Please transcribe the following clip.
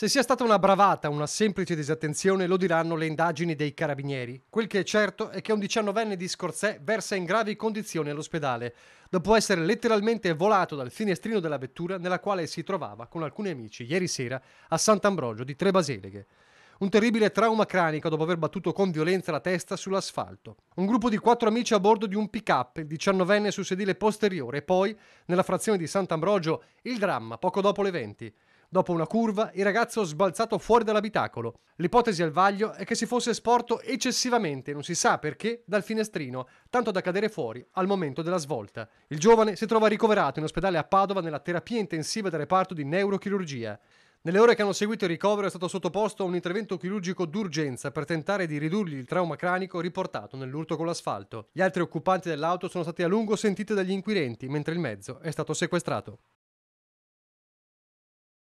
Se sia stata una bravata, una semplice disattenzione, lo diranno le indagini dei carabinieri. Quel che è certo è che un diciannovenne di Scorsè versa in gravi condizioni all'ospedale, dopo essere letteralmente volato dal finestrino della vettura nella quale si trovava con alcuni amici ieri sera a Sant'Ambrogio di Tre Basileghe. Un terribile trauma cranico dopo aver battuto con violenza la testa sull'asfalto. Un gruppo di quattro amici a bordo di un pick-up, il diciannovenne sul sedile posteriore e poi, nella frazione di Sant'Ambrogio, il dramma poco dopo le 20. Dopo una curva, il ragazzo è sbalzato fuori dall'abitacolo. L'ipotesi al vaglio è che si fosse sporto eccessivamente, non si sa perché, dal finestrino, tanto da cadere fuori al momento della svolta. Il giovane si trova ricoverato in ospedale a Padova nella terapia intensiva del reparto di neurochirurgia. Nelle ore che hanno seguito il ricovero è stato sottoposto a un intervento chirurgico d'urgenza per tentare di ridurgli il trauma cranico riportato nell'urto con l'asfalto. Gli altri occupanti dell'auto sono stati a lungo sentiti dagli inquirenti, mentre il mezzo è stato sequestrato.